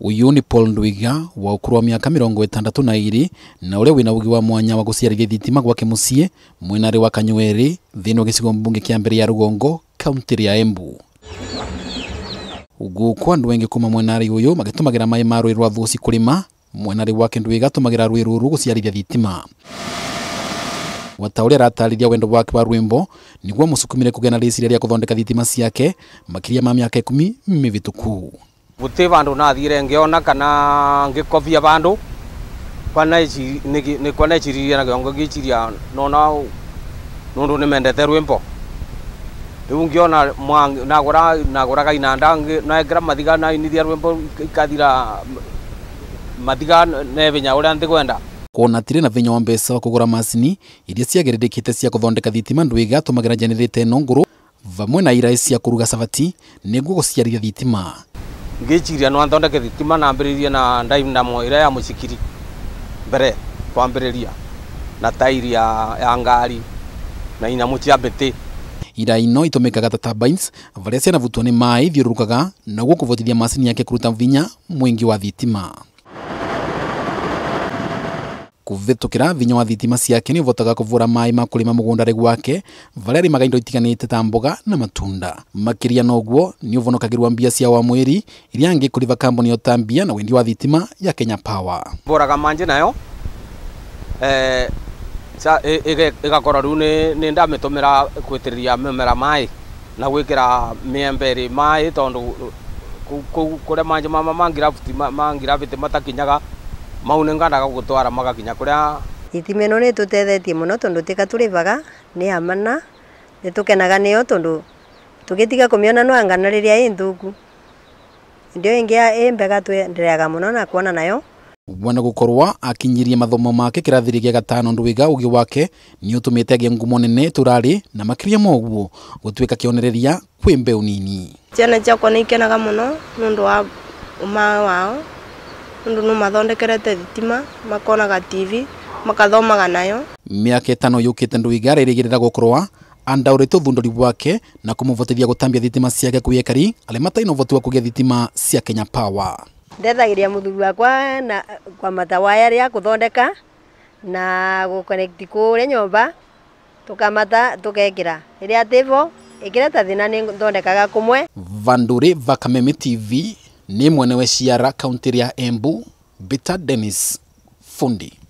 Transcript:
uyu ni Paul Ndwiga wa ukuru wa miaka mirongo itandatu na iri na ule wina ugi wa mwanya wa guciarithia thitima gwake mucii mwinari wa kanyweri thiini wa gicigo mbunge kia mbere ya rugongo kaunti ya Embu guku andu engi kuma mwinari uyu magitumagira mai ma rwi rwa thuci kurima mwenari wake Ndwiga atumagira rwi ruru guciarithia thitima wataũrĩa aratarĩria wendo wake wa rwĩmbo nĩguo mũsukumire kũgĩa na rĩciria rĩa gũthondeka thitima ciake makiria ma mĩaka ikũmi mĩvĩtũku guti bandu nathire ngiona kana ngikovia vandu kwa na giongo gichiria nona nundu nimendete rwimbo riu ngiona nagura naguraga inanda mathiga nainithia rwimbo ikathira mathiga ne vinya uria ntikwenda kuona tiri na vinya wa mbeca wa kugura macini iria ciagiririkite cia guthondeka thitima ndwiga tumagira generate no nguru vamwe na irai cia kuruga sabati niguo guciarithia thitima ngichiria no anthondeke thitima nambiririe na ndaivu na moira ya mucikiri mbere kwambiriria na tairi ya, ngari na inyamu cia mbiti ira ino itumikaga ta turbines varia cianavutwo ni mai thiururukaga naguo kuvotithia macini yake kuruta vinya mwingi wa thitima kuvitukira vinya wa thitima ciake ni votaga kuvura mai ma kurima mugundari gwake varia rimaga indo itiganite ta mboga na matunda makiria noguo ni uvonokagirwa mbia cia wa mwiri iria angi kuriva kambuni yo ta mbia na wendi wa thitima ya Kenya Power mboraga manje nayo eh sa igakorwo riu ni ndamitumira gwitiriria mimera mai na gwikira miemberi mai tondu kuria manje mama mangiraviti matakinyaga mau nä ngandaga gå twara magakinya kå rä a ithima ä no nä tå tethetie må no tondå tä ka tå rä baga nä amana nä tå kenaga nä yo tondå tå gä tiga kå mä ona no angana rä rä a ä nthungu ndä ä ngä ä mbega twendereaga må no na kuona nayo bwana gukorwa akinyirie mathomo make kirathiri gia gatano ndwiga ugi wake ni utumite agie ngumo nene turari na makiria moguo gutuika kionereria kwi mbeu nini ciana ciakwa ni ikenaga muno nundu wa uma wao undu no mathondekerete thitima makonaga tv makathomaga nayo miaka itano yukite nduiga aririgirira gukorwa andaurite uthunduri wake na kumuvotithia gutambia thitima ciake kwi ekari aria mataina uvoti wa kugia thitima cia Kenya Power ndethagiria muthuri wakwa na kwa matawaya ria kuthondeka na guconnect kuria nyomba tukamata tukekira riria tivo ikireta thina ni thondekaga kumwe vanduri vakameme tv ni mwene ciara kaunti ria embu bita denis fundi